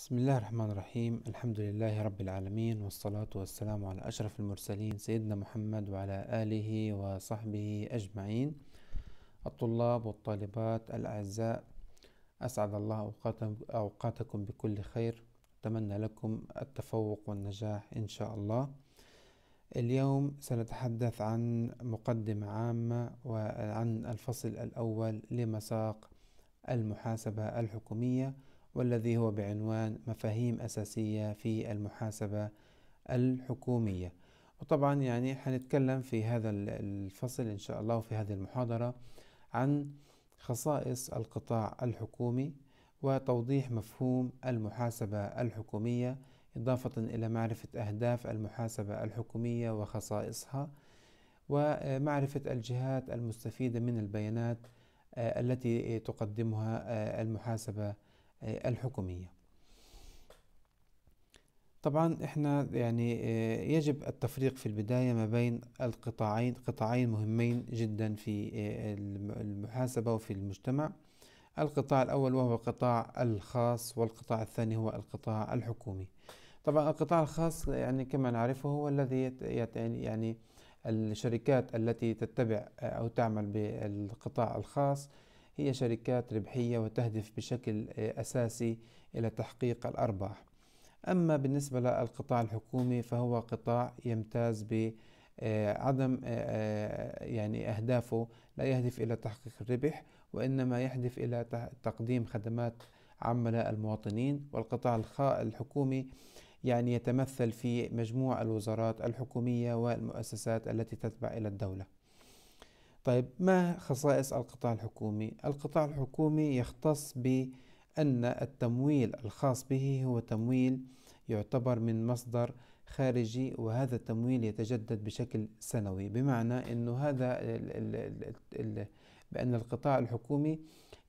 بسم الله الرحمن الرحيم الحمد لله رب العالمين والصلاة والسلام على أشرف المرسلين سيدنا محمد وعلى آله وصحبه أجمعين الطلاب والطالبات الأعزاء أسعد الله أوقاتكم بكل خير أتمنى لكم التفوق والنجاح إن شاء الله اليوم سنتحدث عن مقدمة عامة وعن الفصل الأول لمساق المحاسبة الحكومية والذي هو بعنوان مفاهيم أساسية في المحاسبة الحكومية وطبعا يعني حنتكلم في هذا الفصل إن شاء الله وفي هذه المحاضرة عن خصائص القطاع الحكومي وتوضيح مفهوم المحاسبة الحكومية إضافة إلى معرفة أهداف المحاسبة الحكومية وخصائصها ومعرفة الجهات المستفيدة من البيانات آه، التي تقدمها آه، المحاسبة آه، الحكومية طبعا احنا يعني آه، يجب التفريق في البداية ما بين القطاعين قطاعين مهمين جدا في آه، المحاسبة وفي المجتمع القطاع الأول وهو القطاع الخاص والقطاع الثاني هو القطاع الحكومي طبعا القطاع الخاص يعني كما نعرفه هو الذي يعني الشركات التي تتبع أو تعمل بالقطاع الخاص هي شركات ربحية وتهدف بشكل آه، أساسي إلى تحقيق الأرباح أما بالنسبة للقطاع الحكومي فهو قطاع يمتاز بعدم آه، عدم آه، يعني أهدافه لا يهدف إلى تحقيق الربح وإنما يهدف إلى تقديم خدمات عامة للمواطنين والقطاع الحكومي يعني يتمثل في مجموع الوزارات الحكومية والمؤسسات التي تتبع إلى الدولة طيب ما خصائص القطاع الحكومي؟ القطاع الحكومي يختص بأن التمويل الخاص به هو تمويل يعتبر من مصدر خارجي وهذا التمويل يتجدد بشكل سنوي بمعنى أنه هذا الـ الـ الـ بأن القطاع الحكومي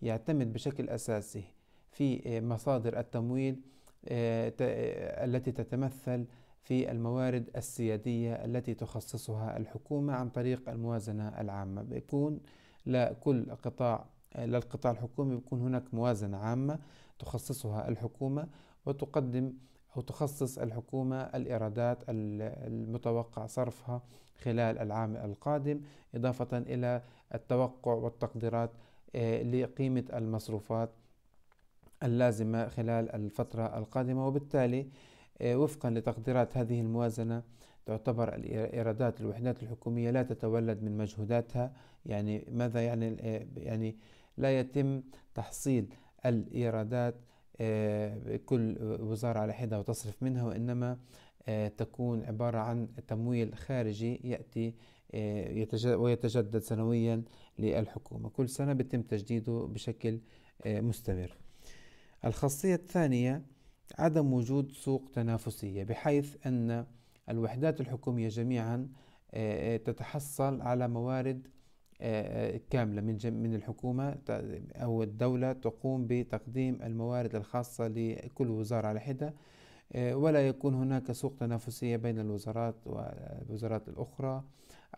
يعتمد بشكل أساسي في مصادر التمويل آه، آه، التي تتمثل في الموارد السيادية التي تخصصها الحكومة عن طريق الموازنة العامة بيكون لكل قطاع للقطاع الحكومي بيكون هناك موازنة عامة تخصصها الحكومة وتقدم أو تخصص الحكومة الإيرادات المتوقع صرفها خلال العام القادم إضافة إلى التوقع والتقديرات آه، لقيمة المصروفات اللازمة خلال الفترة القادمة وبالتالي آه، وفقا لتقديرات هذه الموازنة تعتبر الإيرادات الوحدات الحكومية لا تتولد من مجهوداتها يعني ماذا يعني آه، يعني لا يتم تحصيل الإيرادات آه، كل وزارة على حدة وتصرف منها وإنما تكون عبارة عن تمويل خارجي يأتي ويتجدد سنويا للحكومة كل سنة بتم تجديده بشكل مستمر الخاصية الثانية عدم وجود سوق تنافسية بحيث أن الوحدات الحكومية جميعا آه، آه، تتحصل على موارد آه، كاملة من من الحكومة أو الدولة تقوم بتقديم الموارد الخاصة لكل وزارة على حدة ولا يكون هناك سوق تنافسية بين الوزارات والوزارات الأخرى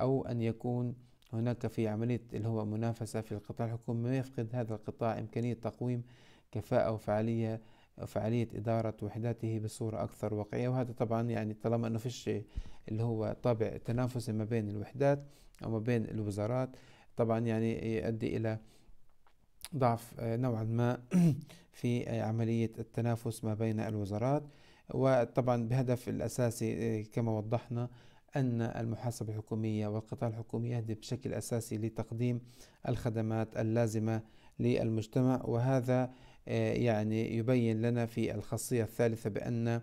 أو أن يكون هناك في عملية اللي هو منافسة في القطاع الحكومي ما يفقد هذا القطاع إمكانية تقويم كفاءة وفعالية فعالية إدارة وحداته بصورة أكثر واقعية وهذا طبعا يعني طالما أنه فيش اللي هو طابع تنافسي ما بين الوحدات أو ما بين الوزارات طبعا يعني يؤدي إلى ضعف نوعا ما في عملية التنافس ما بين الوزارات وطبعا بهدف الأساسي آه، كما وضحنا أن المحاسبة الحكومية والقطاع الحكومي يهدف بشكل أساسي لتقديم الخدمات اللازمة للمجتمع وهذا آه، يعني يبين لنا في الخاصية الثالثة بأن آه،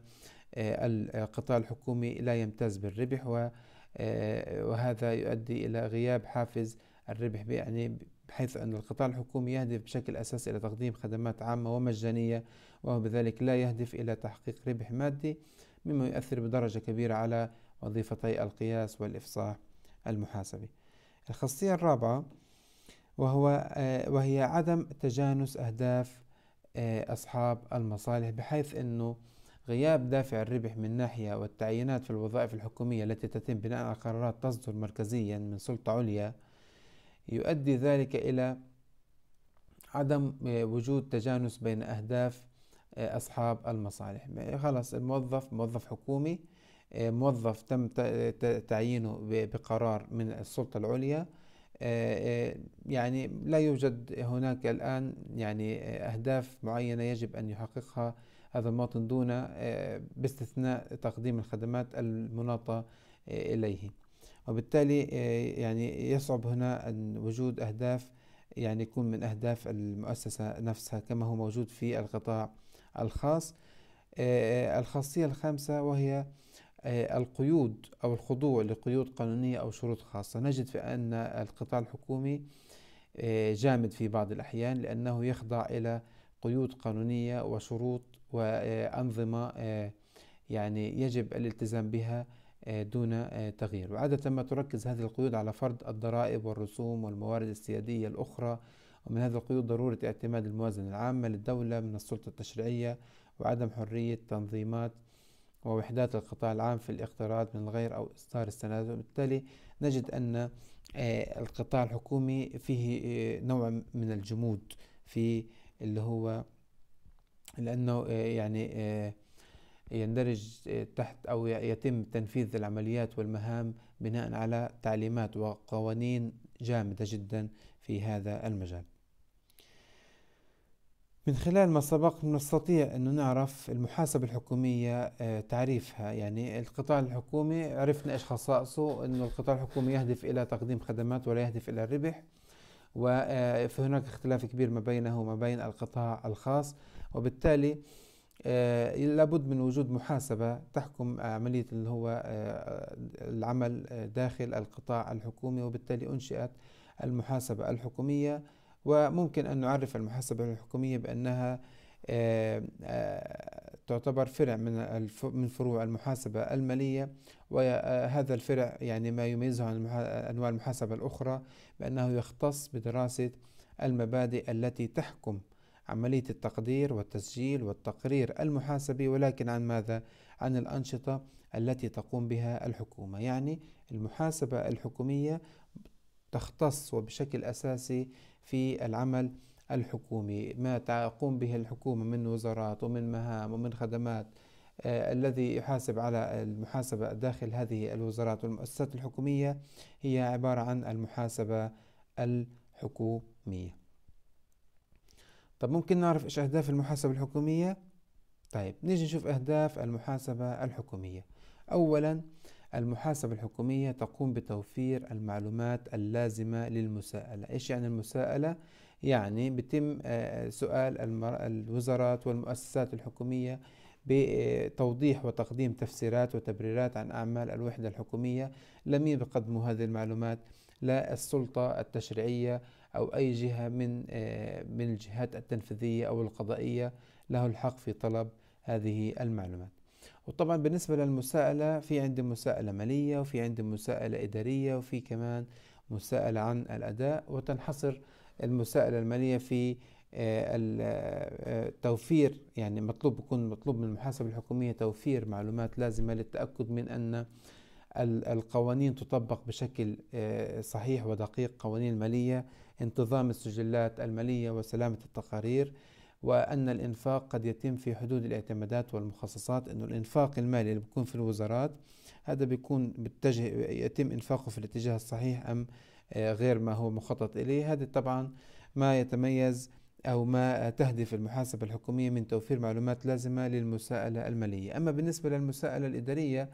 القطاع الحكومي لا يمتاز بالربح آه، وهذا يؤدي إلى غياب حافز الربح يعني بحيث أن القطاع الحكومي يهدف بشكل أساسي إلى تقديم خدمات عامة ومجانية وهو بذلك لا يهدف إلى تحقيق ربح مادي مما يؤثر بدرجة كبيرة على وظيفتي القياس والإفصاح المحاسبي الخاصية الرابعة وهو وهي عدم تجانس أهداف أصحاب المصالح بحيث أنه غياب دافع الربح من ناحية والتعيينات في الوظائف الحكومية التي تتم بناء على قرارات تصدر مركزيا من سلطة عليا يؤدي ذلك إلى عدم آه، وجود تجانس بين أهداف آه، أصحاب المصالح خلاص الموظف موظف حكومي آه، موظف تم تعيينه بقرار من السلطة العليا آه، آه، يعني لا يوجد هناك الآن يعني أهداف معينة يجب أن يحققها هذا المواطن دون آه، باستثناء تقديم الخدمات المناطة إليه وبالتالي يعني يصعب هنا أن وجود أهداف يعني يكون من أهداف المؤسسة نفسها كما هو موجود في القطاع الخاص الخاصية الخامسة وهي آه، القيود أو الخضوع لقيود قانونية أو شروط خاصة نجد في أن القطاع الحكومي آه، جامد في بعض الأحيان لأنه يخضع إلى قيود قانونية وشروط وأنظمة آه، يعني يجب الالتزام بها دون تغيير وعادة ما تركز هذه القيود على فرض الضرائب والرسوم والموارد السيادية الأخرى ومن هذه القيود ضرورة اعتماد الموازنة العامة للدولة من السلطة التشريعية وعدم حرية تنظيمات ووحدات القطاع العام في الاقتراض من الغير أو إصدار السندات وبالتالي نجد أن آه، القطاع الحكومي فيه آه، نوع من الجمود في اللي هو لأنه آه، يعني يندرج تحت أو يتم تنفيذ العمليات والمهام بناء على تعليمات وقوانين جامدة جدا في هذا المجال من خلال ما سبق نستطيع أن نعرف المحاسبة الحكومية آه، تعريفها يعني القطاع الحكومي عرفنا إيش خصائصه أنه القطاع الحكومي يهدف إلى تقديم خدمات ولا يهدف إلى الربح وهناك آه، اختلاف كبير ما بينه وما بين القطاع الخاص وبالتالي آه، لابد من وجود محاسبة تحكم عملية اللي هو العمل داخل القطاع الحكومي وبالتالي أنشئت المحاسبة الحكومية وممكن أن نعرف المحاسبة الحكومية بأنها آه، آه، تعتبر فرع من من فروع المحاسبة المالية وهذا آه، الفرع يعني ما يميزه عن أنواع المحاسبة الأخرى بأنه يختص بدراسة المبادئ التي تحكم عملية التقدير والتسجيل والتقرير المحاسبي ولكن عن ماذا؟ عن الأنشطة التي تقوم بها الحكومة، يعني المحاسبة الحكومية تختص وبشكل أساسي في العمل الحكومي ما تقوم به الحكومة من وزارات ومن مهام ومن خدمات آه، الذي يحاسب على المحاسبة داخل هذه الوزارات والمؤسسات الحكومية هي عبارة عن المحاسبة الحكومية طب ممكن نعرف إيش أهداف المحاسبة الحكومية؟ طيب نيجي نشوف أهداف المحاسبة الحكومية أولا المحاسبة الحكومية تقوم بتوفير المعلومات اللازمة للمساءلة إيش يعني المساءلة؟ يعني بتم آه، سؤال الوزارات والمؤسسات الحكومية بتوضيح وتقديم تفسيرات وتبريرات عن أعمال الوحدة الحكومية لم يقدموا هذه المعلومات للسلطة التشريعية أو أي جهة من آه، من الجهات التنفيذية أو القضائية له الحق في طلب هذه المعلومات وطبعا بالنسبة للمساءلة في عندي مساءلة مالية وفي عندي مساءلة إدارية وفي كمان مساءلة عن الأداء وتنحصر المساءلة المالية في آه، آه، توفير يعني مطلوب يكون مطلوب من المحاسبة الحكومية توفير معلومات لازمة للتأكد من أن القوانين تطبق بشكل آه، صحيح ودقيق قوانين المالية انتظام السجلات المالية وسلامة التقارير وأن الإنفاق قد يتم في حدود الاعتمادات والمخصصات أنه الإنفاق المالي اللي بيكون في الوزارات هذا بيكون بتجه يتم إنفاقه في الاتجاه الصحيح أم آه، غير ما هو مخطط إليه هذا طبعا ما يتميز أو ما تهدف المحاسبة الحكومية من توفير معلومات لازمة للمساءلة المالية أما بالنسبة للمساءلة الإدارية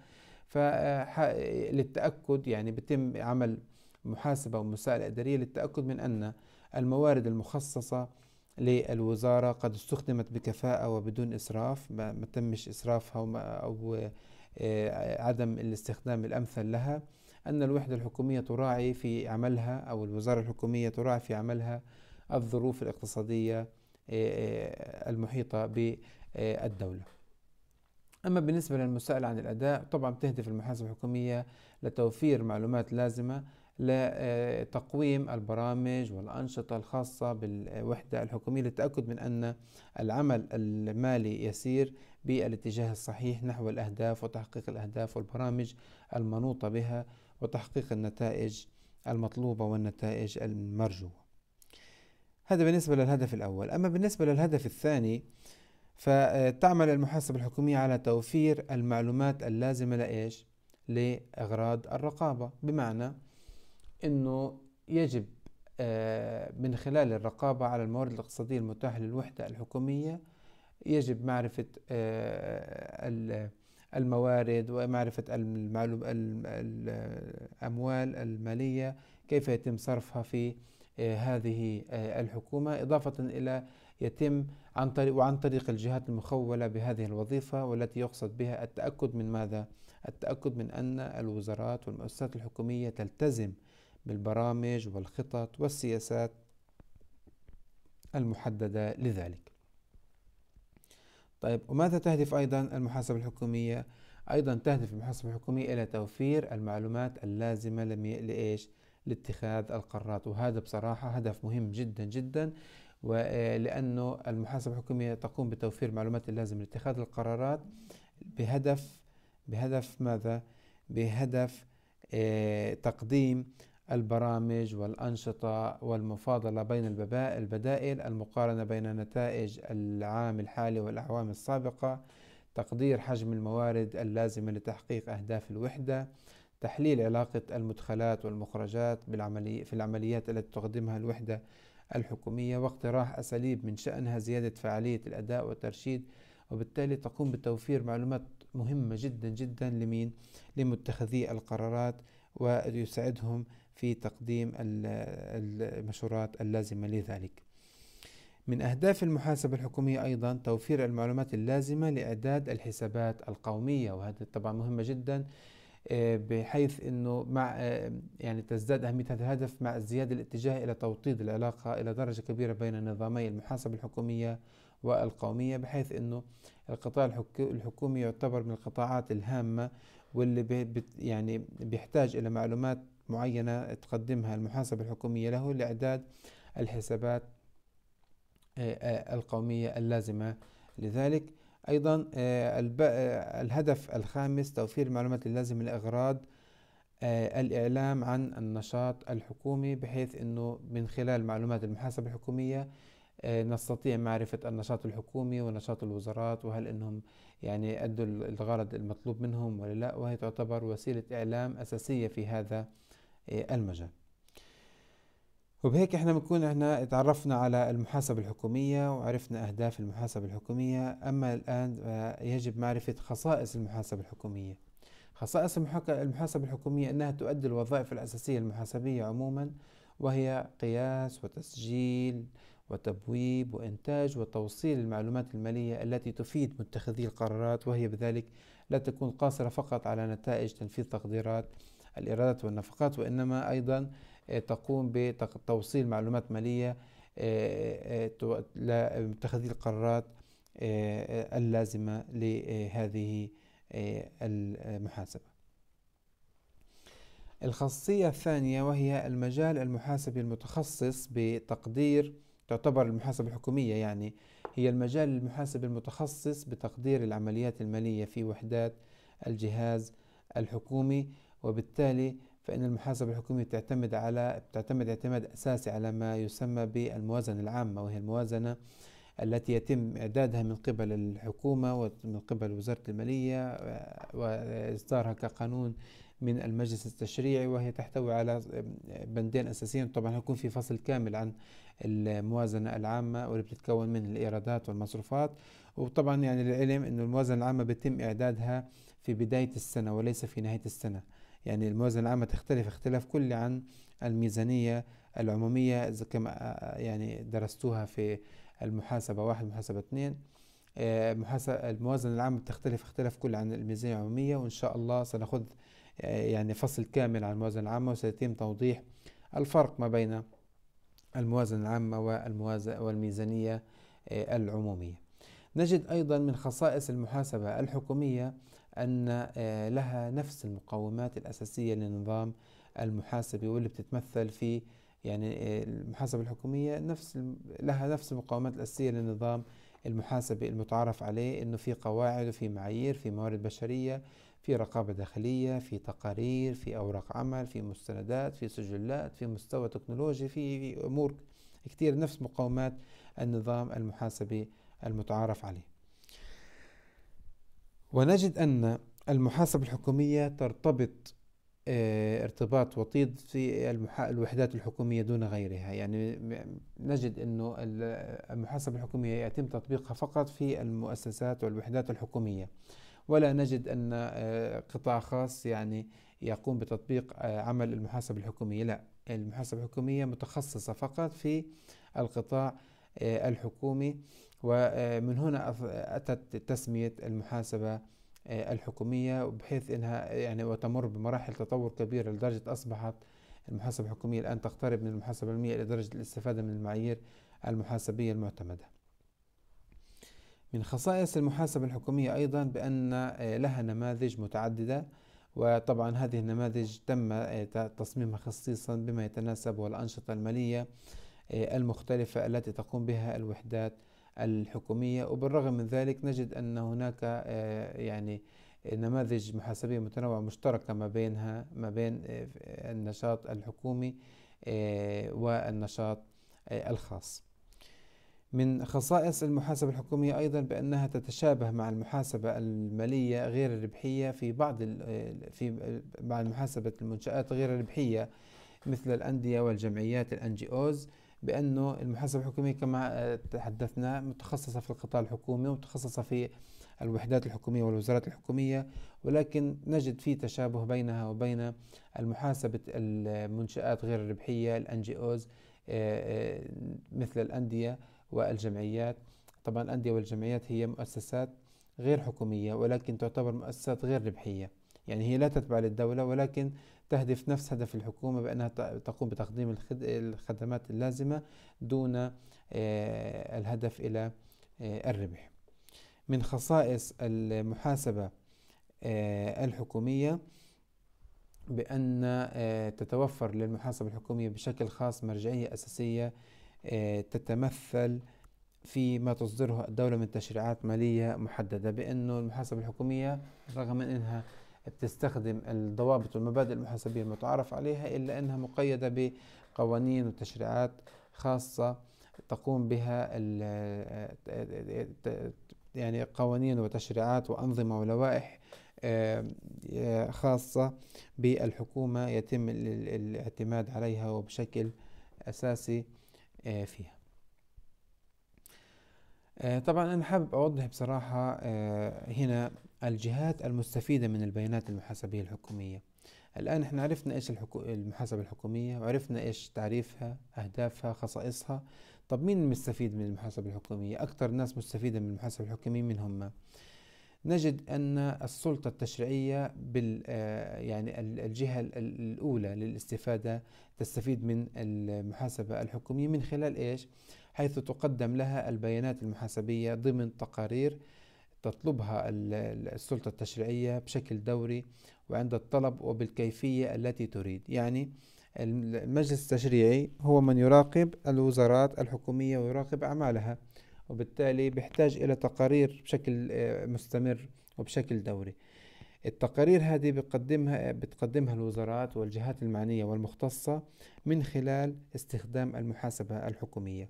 آه، للتاكد يعني بتم عمل محاسبة ومساءلة إدارية للتأكد من أن الموارد المخصصة للوزارة قد استخدمت بكفاءة وبدون إسراف ما, تمش إسرافها أو آه، عدم الاستخدام الأمثل لها أن الوحدة الحكومية تراعي في عملها أو الوزارة الحكومية تراعي في عملها الظروف الاقتصادية آه، آه، المحيطة بالدولة أما بالنسبة للمسائل عن الأداء طبعا تهدف المحاسبة الحكومية لتوفير معلومات لازمة لتقويم البرامج والأنشطة الخاصة بالوحدة الحكومية للتأكد من أن العمل المالي يسير بالاتجاه الصحيح نحو الأهداف وتحقيق الأهداف والبرامج المنوطة بها وتحقيق النتائج المطلوبة والنتائج المرجوة هذا بالنسبة للهدف الأول أما بالنسبة للهدف الثاني فتعمل المحاسبة الحكومية على توفير المعلومات اللازمة لإيش؟ لأغراض الرقابة بمعنى انه يجب آه، من خلال الرقابة على الموارد الاقتصادية المتاحة للوحدة الحكومية يجب معرفة آه، الموارد ومعرفة المعلوم الأموال المالية كيف يتم صرفها في آه، هذه الحكومة إضافة إلى يتم عن طريق وعن طريق الجهات المخولة بهذه الوظيفة والتي يقصد بها التأكد من ماذا؟ التأكد من أن الوزارات والمؤسسات الحكومية تلتزم بالبرامج والخطط والسياسات المحددة لذلك طيب وماذا تهدف أيضا المحاسبة الحكومية؟ أيضا تهدف المحاسبة الحكومية إلى توفير المعلومات اللازمة لإيش؟ لاتخاذ القرارات وهذا بصراحة هدف مهم جدا جدا ولأنه آه، المحاسبة الحكومية تقوم بتوفير المعلومات اللازمة لاتخاذ القرارات بهدف بهدف ماذا؟ بهدف آه، تقديم البرامج والأنشطة والمفاضلة بين البدائل المقارنة بين نتائج العام الحالي والأعوام السابقة تقدير حجم الموارد اللازمة لتحقيق أهداف الوحدة تحليل علاقة المدخلات والمخرجات بالعملي في العمليات التي تقدمها الوحدة الحكومية واقتراح أساليب من شأنها زيادة فعالية الأداء والترشيد وبالتالي تقوم بتوفير معلومات مهمة جدا جدا لمين لمتخذي القرارات ويساعدهم في تقديم المشورات اللازمة لذلك من أهداف المحاسبة الحكومية أيضا توفير المعلومات اللازمة لإعداد الحسابات القومية وهذا طبعا مهمة جدا آه، بحيث أنه مع آه، يعني تزداد أهمية هذا الهدف مع الزيادة الاتجاه إلى توطيد العلاقة إلى درجة كبيرة بين نظامي المحاسبة الحكومية والقومية بحيث أنه القطاع الحكومي يعتبر من القطاعات الهامة واللي بي يعني بيحتاج إلى معلومات معينة تقدمها المحاسبة الحكومية له لإعداد الحسابات آه، آه، القومية اللازمة لذلك أيضا آه، الهدف الخامس توفير المعلومات اللازمة لأغراض الإعلام عن النشاط الحكومي بحيث أنه من خلال معلومات المحاسبة الحكومية آه، نستطيع معرفة النشاط الحكومي ونشاط الوزارات وهل أنهم يعني أدوا الغرض المطلوب منهم ولا لا وهي تعتبر وسيلة إعلام أساسية في هذا آه، المجال وبهيك احنا بنكون احنا تعرفنا على المحاسبة الحكومية وعرفنا أهداف المحاسبة الحكومية أما الآن آه، يجب معرفة خصائص المحاسبة الحكومية خصائص المحاسبة الحكومية أنها تؤدي الوظائف الأساسية المحاسبية عموما وهي قياس وتسجيل وتبويب وإنتاج وتوصيل المعلومات المالية التي تفيد متخذي القرارات وهي بذلك لا تكون قاصرة فقط على نتائج تنفيذ تقديرات الإيرادات والنفقات وإنما أيضا آه، تقوم بتوصيل معلومات مالية آه، آه، لمتخذي القرارات اللازمة لهذه المحاسبة الخاصية الثانية وهي المجال المحاسبي المتخصص بتقدير تعتبر المحاسبة الحكومية يعني هي المجال المحاسبي المتخصص بتقدير العمليات المالية في وحدات الجهاز الحكومي وبالتالي فإن المحاسبة الحكومية تعتمد على تعتمد اعتماد أساسي على ما يسمى بالموازنة العامة وهي الموازنة التي يتم إعدادها من قبل الحكومة ومن قبل وزارة المالية وإصدارها كقانون من المجلس التشريعي وهي تحتوي على آه، بندين أساسيين طبعا هيكون في فصل كامل عن الموازنة العامة واللي بتتكون من الإيرادات والمصروفات وطبعا يعني للعلم انه الموازنة العامة بيتم إعدادها في بداية السنة وليس في نهاية السنة يعني الموازنة العامة تختلف اختلاف كلي عن الميزانية العمومية كما آه، آه، يعني درستوها في المحاسبة واحد محاسبة اثنين المحاسبة الموازنة العامة بتختلف اختلاف كل عن الميزانية العمومية وإن شاء الله سناخذ يعني فصل كامل عن الموازنة العامة وسيتم توضيح الفرق ما بين الموازنة العامة والموازنة والميزانية آه، العمومية نجد أيضا من خصائص المحاسبة الحكومية أن آه، لها نفس المقومات الأساسية للنظام المحاسبي واللي بتتمثل في يعني آه، المحاسبة الحكومية نفس لها نفس المقومات الأساسية للنظام المحاسبي المتعارف عليه أنه في قواعد وفي معايير في موارد بشرية في رقابة داخلية في تقارير في أوراق عمل في مستندات في سجلات في مستوى تكنولوجي في أمور كتير نفس مقومات النظام المحاسبي المتعارف عليه ونجد أن المحاسبة الحكومية ترتبط آه، ارتباط وطيد في الوحدات الحكومية دون غيرها يعني نجد أنه المحاسبة الحكومية يتم تطبيقها فقط في المؤسسات والوحدات الحكومية ولا نجد أن آه، قطاع خاص يعني يقوم بتطبيق آه، عمل المحاسبة الحكومية لا المحاسبة الحكومية متخصصة فقط في القطاع آه، الحكومي ومن هنا أتت تسمية المحاسبة الحكومية بحيث أنها يعني وتمر بمراحل تطور كبيرة لدرجة أصبحت المحاسبة الحكومية الآن تقترب من المحاسبة المية إلى درجة الاستفادة من المعايير المحاسبية المعتمدة من خصائص المحاسبة الحكومية أيضا بأن آه، لها نماذج متعددة وطبعا هذه النماذج تم آه، تصميمها خصيصا بما يتناسب والأنشطة المالية آه، المختلفة التي تقوم بها الوحدات الحكومية وبالرغم من ذلك نجد أن هناك يعني نماذج محاسبية متنوعة مشتركة ما بينها ما بين النشاط الحكومي والنشاط الخاص من خصائص المحاسبة الحكومية أيضا بأنها تتشابه مع المحاسبة المالية غير الربحية في بعض في مع محاسبة المنشآت غير الربحية مثل الأندية والجمعيات الـ NGOs بأنه المحاسبة الحكومية كما تحدثنا متخصصة في القطاع الحكومي ومتخصصة في الوحدات الحكومية والوزارات الحكومية ولكن نجد في تشابه بينها وبين المحاسبة المنشآت غير الربحية الـ NGOs آه، آه، مثل الأندية والجمعيات طبعا الأندية والجمعيات هي مؤسسات غير حكومية ولكن تعتبر مؤسسات غير ربحية يعني هي لا تتبع للدولة ولكن تهدف نفس هدف الحكومة بأنها تقوم بتقديم الخدمات اللازمة دون آه، الهدف إلى آه، الربح من خصائص المحاسبة آه، الحكومية بأن تتوفر للمحاسبة الحكومية بشكل خاص مرجعية أساسية آه، تتمثل في ما تصدره الدولة من تشريعات مالية محددة بأنه المحاسبة الحكومية رغم أنها بتستخدم الضوابط والمبادئ المحاسبية المتعارف عليها إلا أنها مقيدة بقوانين وتشريعات خاصة تقوم بها آه، يعني قوانين وتشريعات وأنظمة ولوائح آه، خاصة بالحكومة يتم الاعتماد عليها وبشكل أساسي آه، فيها آه، طبعا أنا حابب أوضح بصراحة آه، هنا الجهات المستفيدة من البيانات المحاسبية الحكومية الآن احنا عرفنا إيش المحاسبة الحكومية وعرفنا إيش تعريفها أهدافها خصائصها طب مين المستفيد من المحاسبة الحكومية أكثر الناس مستفيدة من المحاسبة الحكومية من هم نجد أن السلطة التشريعية بال آه، يعني الجهة الأولى للاستفادة تستفيد من المحاسبة الحكومية من خلال إيش؟ حيث تقدم لها البيانات المحاسبية ضمن تقارير تطلبها السلطة التشريعية بشكل دوري وعند الطلب وبالكيفية التي تريد يعني المجلس التشريعي هو من يراقب الوزارات الحكومية ويراقب أعمالها وبالتالي بيحتاج إلى تقارير بشكل آه، مستمر وبشكل دوري التقارير هذه بتقدمها بتقدمها الوزارات والجهات المعنية والمختصة من خلال استخدام المحاسبة الحكومية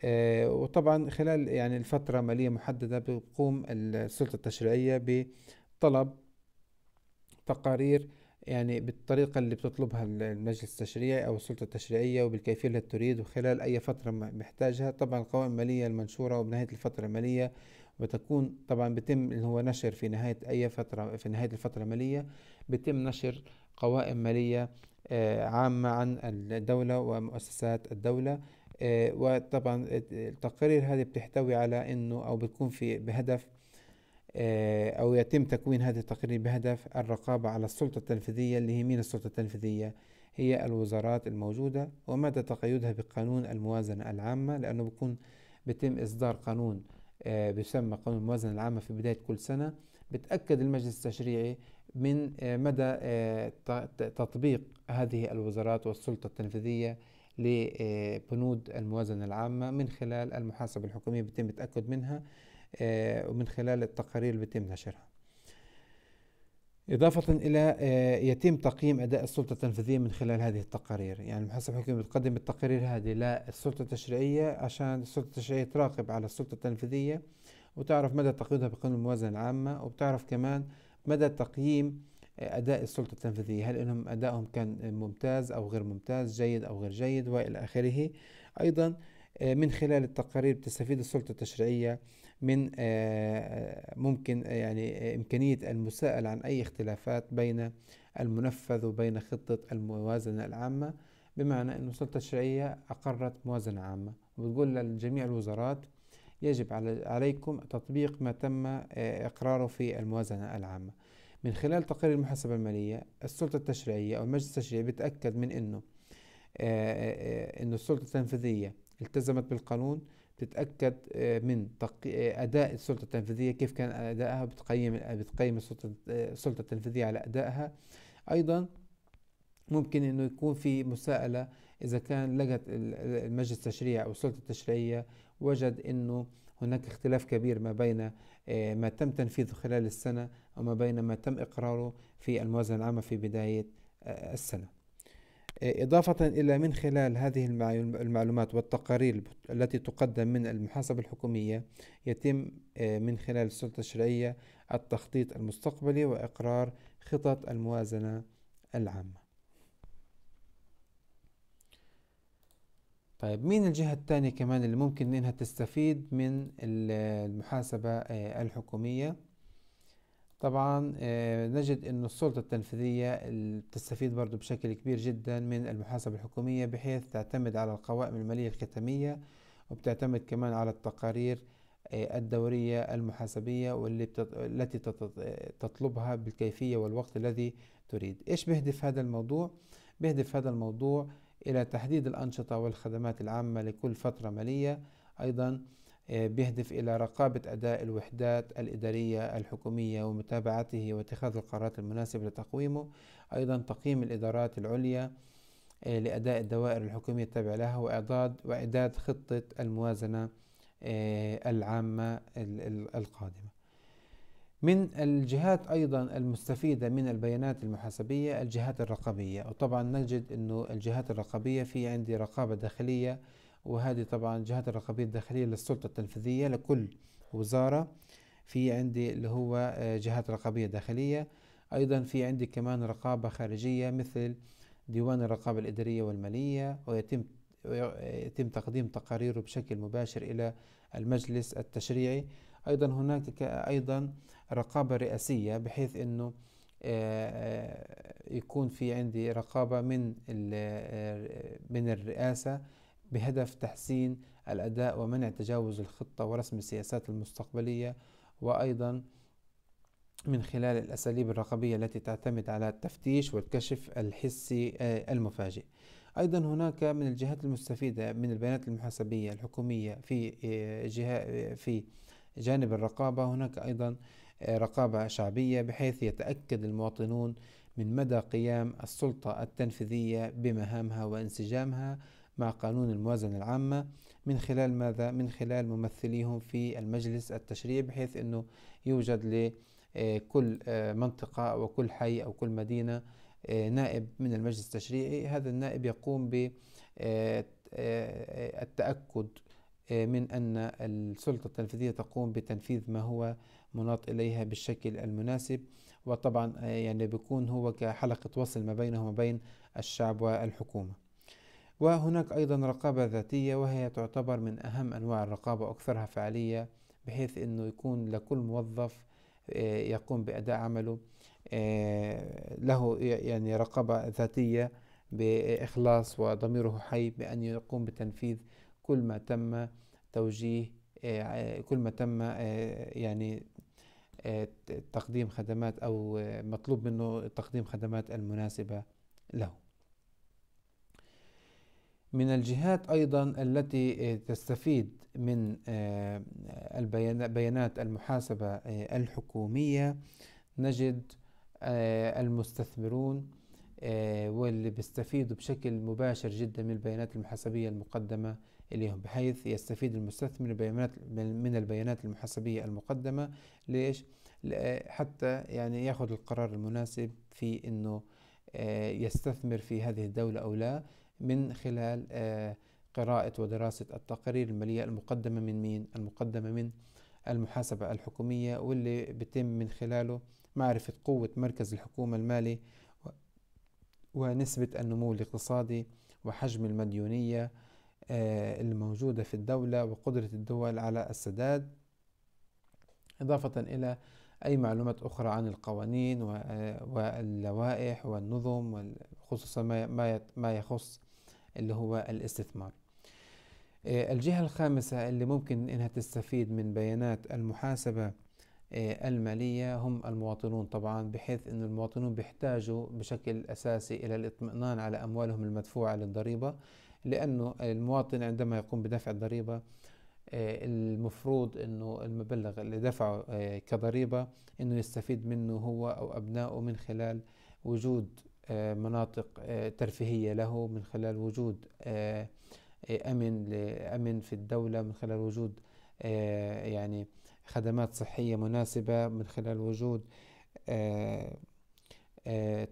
آه، وطبعا خلال يعني الفترة مالية محددة بتقوم السلطة التشريعية بطلب تقارير يعني بالطريقة اللي بتطلبها المجلس التشريعي أو السلطة التشريعية وبالكيفية اللي تريد وخلال أي فترة محتاجها طبعا القوائم المالية المنشورة وبنهاية الفترة المالية وتكون طبعا بتم اللي هو نشر في نهاية أي فترة في نهاية الفترة المالية بتم نشر قوائم مالية آه، عامة عن الدولة ومؤسسات الدولة آه، وطبعا التقارير هذه بتحتوي على انه او بتكون في بهدف آه، أو يتم تكوين هذا التقرير بهدف الرقابة على السلطة التنفيذية اللي هي مين السلطة التنفيذية هي الوزارات الموجودة ومدى تقيدها بقانون الموازنة العامة لأنه بيكون بيتم إصدار قانون آه، بيسمى قانون الموازنة العامة في بداية كل سنة بتأكد المجلس التشريعي من آه، مدى تطبيق هذه الوزارات والسلطة التنفيذية لبنود الموازنة العامة من خلال المحاسبة الحكومية بيتم التأكد منها آه، ومن خلال التقارير اللي بيتم نشرها إضافة إلى آه، يتم تقييم أداء السلطة التنفيذية من خلال هذه التقارير يعني المحاسبة الحكومية بتقدم التقارير هذه للسلطة التشريعية عشان السلطة التشريعية تراقب على السلطة التنفيذية وتعرف مدى تقييدها بقانون الموازنة العامة وبتعرف كمان مدى تقييم آه، أداء السلطة التنفيذية هل إنهم أدائهم كان ممتاز أو غير ممتاز جيد أو غير جيد وإلى آخره أيضا آه، من خلال التقارير بتستفيد السلطة التشريعية من آه، ممكن آه، يعني إمكانية المساءلة عن أي اختلافات بين المنفذ وبين خطة الموازنة العامة بمعنى أن السلطة التشريعية أقرت موازنة عامة وبتقول لجميع الوزارات يجب عليكم تطبيق ما تم إقراره في الموازنة العامة من خلال تقرير المحاسبة المالية السلطة التشريعية أو المجلس التشريعي بتأكد من أنه أنه السلطة التنفيذية التزمت بالقانون بتتاكد آه، من آه، اداء السلطه التنفيذيه كيف كان ادائها بتقيم بتقيم آه، السلطه التنفيذيه على ادائها ايضا ممكن انه يكون في مساءله اذا كان لقت المجلس التشريعي او السلطه التشريعيه وجد انه هناك اختلاف كبير ما بين ما تم تنفيذه خلال السنه وما بين ما تم اقراره في الموازنه العامه في بدايه السنه إضافة إلى من خلال هذه المعلومات والتقارير التي تقدم من المحاسبة الحكومية يتم آه، من خلال السلطة الشرعية التخطيط المستقبلي وإقرار خطط الموازنة العامة طيب مين الجهة الثانية كمان اللي ممكن إنها تستفيد من المحاسبة آه، الحكومية؟ طبعا آه، نجد أن السلطة التنفيذية بتستفيد برضو بشكل كبير جدا من المحاسبة الحكومية بحيث تعتمد على القوائم المالية الختمية وبتعتمد كمان على التقارير آه، الدورية المحاسبية واللي بتط... التي تطلبها بالكيفية والوقت الذي تريد إيش بيهدف هذا الموضوع؟ بيهدف هذا الموضوع إلى تحديد الأنشطة والخدمات العامة لكل فترة مالية أيضا آه، بيهدف إلى رقابة أداء الوحدات الإدارية الحكومية ومتابعته واتخاذ القرارات المناسبة لتقويمه أيضا تقييم الإدارات العليا آه، لأداء الدوائر الحكومية التابعة لها وإعداد وإعداد خطة الموازنة آه، العامة القادمة من الجهات أيضا المستفيدة من البيانات المحاسبية الجهات الرقابية وطبعا نجد أنه الجهات الرقابية في عندي رقابة داخلية وهذه طبعا جهات الرقابية الداخلية للسلطة التنفيذية لكل وزارة في عندي اللي هو آه، جهات رقابية داخلية أيضا في عندي كمان رقابة خارجية مثل ديوان الرقابة الإدارية والمالية ويتم يتم تقديم تقاريره بشكل مباشر إلى المجلس التشريعي أيضا هناك أيضا رقابة رئاسية بحيث أنه آه، آه، يكون في عندي رقابة من من الرئاسة بهدف تحسين الأداء ومنع تجاوز الخطة ورسم السياسات المستقبلية وأيضا من خلال الأساليب الرقابية التي تعتمد على التفتيش والكشف الحسي آه، المفاجئ أيضا هناك من الجهات المستفيدة من البيانات المحاسبية الحكومية في آه، جهة آه، في جانب الرقابة هناك أيضا رقابة شعبية بحيث يتأكد المواطنون من مدى قيام السلطة التنفيذية بمهامها وانسجامها مع قانون الموازنة العامة من خلال ماذا؟ من خلال ممثليهم في المجلس التشريعي بحيث أنه يوجد لكل آه، آه، منطقة وكل حي أو كل مدينة آه، نائب من المجلس التشريعي هذا النائب يقوم بالتأكد من أن السلطة التنفيذية تقوم بتنفيذ ما هو مناط إليها بالشكل المناسب وطبعا يعني بيكون هو كحلقة وصل ما بينه وما بين الشعب والحكومة وهناك أيضا رقابة ذاتية وهي تعتبر من أهم أنواع الرقابة وأكثرها فعالية بحيث أنه يكون لكل موظف آه، يقوم بأداء عمله آه، له يعني رقابة ذاتية بإخلاص وضميره حي بأن يقوم بتنفيذ كل ما تم توجيه آه، كل ما تم يعني تقديم خدمات أو مطلوب منه تقديم خدمات المناسبة له من الجهات ايضا التي آه، تستفيد من آه، بيانات المحاسبه آه، الحكوميه نجد المستثمرون واللي بيستفيدوا بشكل مباشر جدا من البيانات المحاسبيه المقدمه اليهم بحيث يستفيد المستثمر من البيانات المحاسبيه المقدمه ليش؟ حتى يعني ياخذ القرار المناسب في انه يستثمر في هذه الدوله او لا من خلال آه، قراءة ودراسة التقارير المالية المقدمة من مين؟ المقدمة من المحاسبة الحكومية واللي بتم من خلاله معرفة قوة مركز الحكومة المالي ونسبة النمو الاقتصادي وحجم المديونية آه، الموجودة في الدولة وقدرة الدول على السداد إضافة إلى أي معلومات أخرى عن القوانين آه، واللوائح والنظم وخصوصا ما يخص اللي هو الاستثمار آه، الجهة الخامسة اللي ممكن إنها تستفيد من بيانات المحاسبة آه، المالية هم المواطنون طبعا بحيث أن المواطنون بيحتاجوا بشكل أساسي إلى الاطمئنان على أموالهم المدفوعة للضريبة لأنه المواطن عندما يقوم بدفع الضريبة آه، المفروض أنه المبلغ اللي دفعه كضريبة أنه يستفيد منه هو أو أبنائه من خلال وجود آه، مناطق آه، ترفيهية له من خلال وجود آه، أمن أمن في الدولة من خلال وجود يعني خدمات صحية مناسبة من خلال وجود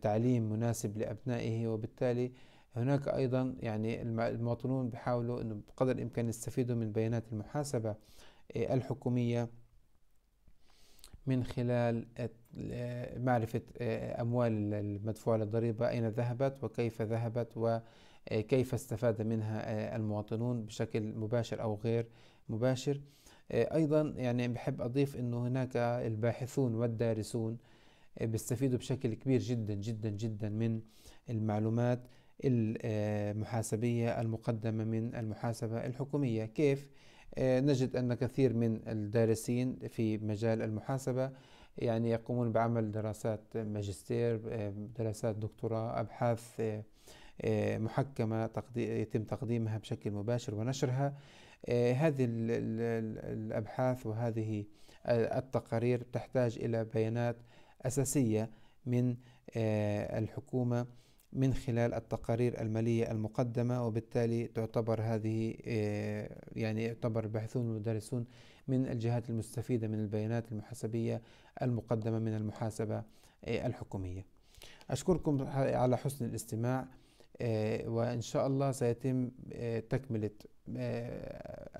تعليم مناسب لأبنائه وبالتالي هناك أيضا يعني المواطنون بحاولوا أنه بقدر الإمكان يستفيدوا من بيانات المحاسبة الحكومية من خلال معرفة آه، أموال المدفوعة للضريبة أين ذهبت وكيف ذهبت وكيف آه، استفاد منها آه، المواطنون بشكل مباشر أو غير مباشر أيضا يعني بحب أضيف أنه هناك الباحثون والدارسون بيستفيدوا بشكل كبير جدا جدا جدا من المعلومات المحاسبية المقدمة من المحاسبة الحكومية كيف؟ آه، نجد أن كثير من الدارسين في مجال المحاسبة يعني يقومون بعمل دراسات ماجستير آه، دراسات دكتوراه أبحاث آه، محكمة يتم تقديمها بشكل مباشر ونشرها هذه الأبحاث وهذه التقارير تحتاج إلى بيانات أساسية من الحكومة من خلال التقارير المالية المقدمة وبالتالي تعتبر هذه آه، يعني يعتبر الباحثون والمدرسون من الجهات المستفيدة من البيانات المحاسبية المقدمة من المحاسبة آه، الحكومية أشكركم على حسن الاستماع آه، وإن شاء الله سيتم تكملة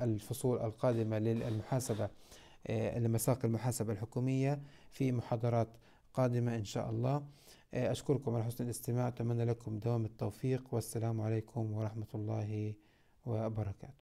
الفصول القادمة للمحاسبة لمساق المحاسبة الحكومية في محاضرات قادمة إن شاء الله آه، أشكركم على حسن الاستماع أتمنى لكم دوام التوفيق والسلام عليكم ورحمة الله وبركاته